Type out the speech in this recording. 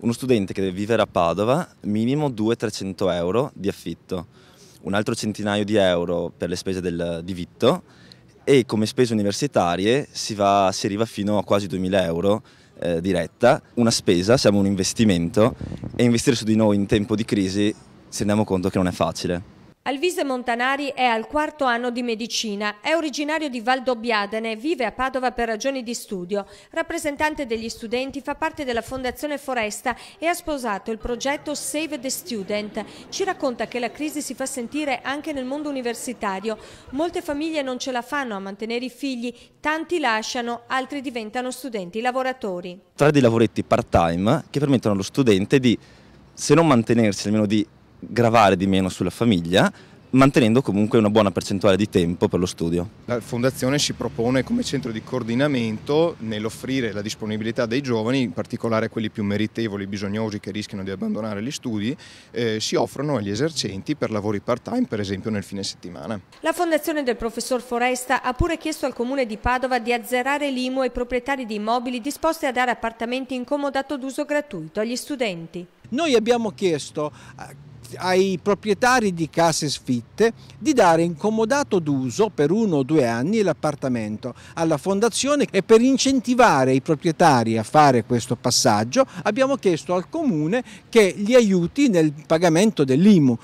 uno studente che deve vivere a Padova minimo 200-300 euro di affitto, un altro centinaio di euro per le spese del, di vitto e come spese universitarie si, va, si arriva fino a quasi 2000 euro eh, diretta, una spesa, siamo un investimento e investire su di noi in tempo di crisi ci rendiamo conto che non è facile. Alvise Montanari è al quarto anno di medicina, è originario di Valdobbiadene, vive a Padova per ragioni di studio. Rappresentante degli studenti, fa parte della Fondazione Foresta e ha sposato il progetto Save the Student. Ci racconta che la crisi si fa sentire anche nel mondo universitario. Molte famiglie non ce la fanno a mantenere i figli, tanti lasciano, altri diventano studenti lavoratori. Tra dei lavoretti part-time che permettono allo studente di, se non mantenersi, almeno di gravare di meno sulla famiglia mantenendo comunque una buona percentuale di tempo per lo studio. La Fondazione si propone come centro di coordinamento nell'offrire la disponibilità dei giovani, in particolare quelli più meritevoli, bisognosi che rischiano di abbandonare gli studi, eh, si offrono agli esercenti per lavori part-time, per esempio nel fine settimana. La Fondazione del professor Foresta ha pure chiesto al comune di Padova di azzerare l'IMU ai proprietari di immobili disposti a dare appartamenti in comodato d'uso gratuito agli studenti. Noi abbiamo chiesto eh, ai proprietari di case sfitte di dare incomodato d'uso per uno o due anni l'appartamento alla fondazione e per incentivare i proprietari a fare questo passaggio abbiamo chiesto al comune che li aiuti nel pagamento dell'IMU.